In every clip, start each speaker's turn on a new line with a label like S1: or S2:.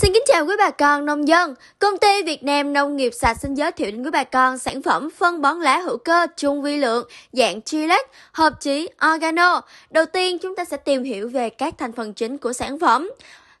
S1: Xin kính chào quý bà con nông dân. Công ty Việt Nam Nông nghiệp sạch xin giới thiệu đến quý bà con sản phẩm phân bón lá hữu cơ trung vi lượng dạng Chilex hợp chí organo. Đầu tiên chúng ta sẽ tìm hiểu về các thành phần chính của sản phẩm.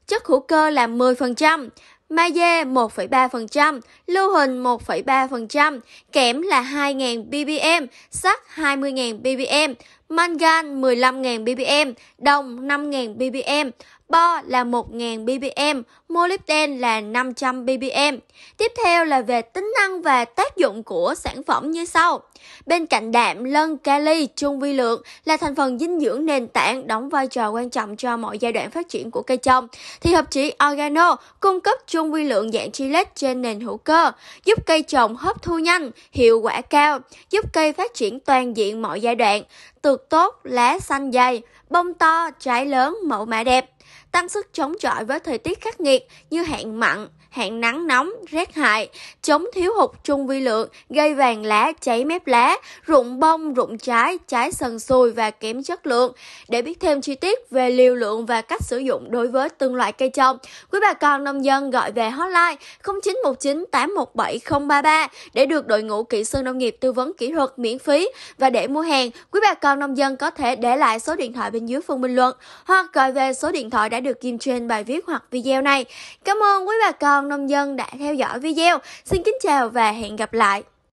S1: Chất hữu cơ là 10%, magie 1,3%, lưu huỳnh 1,3%, kẽm là 2.000 ppm, sắt 20.000 ppm, mangan 15.000 ppm, đồng 5.000 ppm, bo là 1.000 ppm, molybden là 500 ppm. Tiếp theo là về tính năng và tác dụng của sản phẩm như sau. Bên cạnh đạm, lân, kali, chung vi lượng là thành phần dinh dưỡng nền tảng đóng vai trò quan trọng cho mọi giai đoạn phát triển của cây trồng, thì hợp chỉ organo cung cấp chung vi lượng dạng chelate trên nền hữu cơ, giúp cây trồng hấp thu nhanh, hiệu quả cao, giúp cây phát triển toàn diện mọi giai đoạn, tược tốt, lá xanh dày, bông to, trái lớn, mẫu mã đẹp tăng sức chống chọi với thời tiết khắc nghiệt như hạn mặn, hạn nắng nóng, rét hại, chống thiếu hụt trung vi lượng, gây vàng lá, cháy mép lá, rụng bông, rụng trái, trái sần sùi và kém chất lượng. Để biết thêm chi tiết về liều lượng và cách sử dụng đối với từng loại cây trồng, quý bà con nông dân gọi về hotline 0919 817 033 để được đội ngũ kỹ sư nông nghiệp tư vấn kỹ thuật miễn phí và để mua hàng, quý bà con nông dân có thể để lại số điện thoại bên dưới phần bình luận hoặc gọi về số điện thoại phở đã được kim trên bài viết hoặc video này. Cảm ơn quý bà con nông dân đã theo dõi video. Xin kính chào và hẹn gặp lại.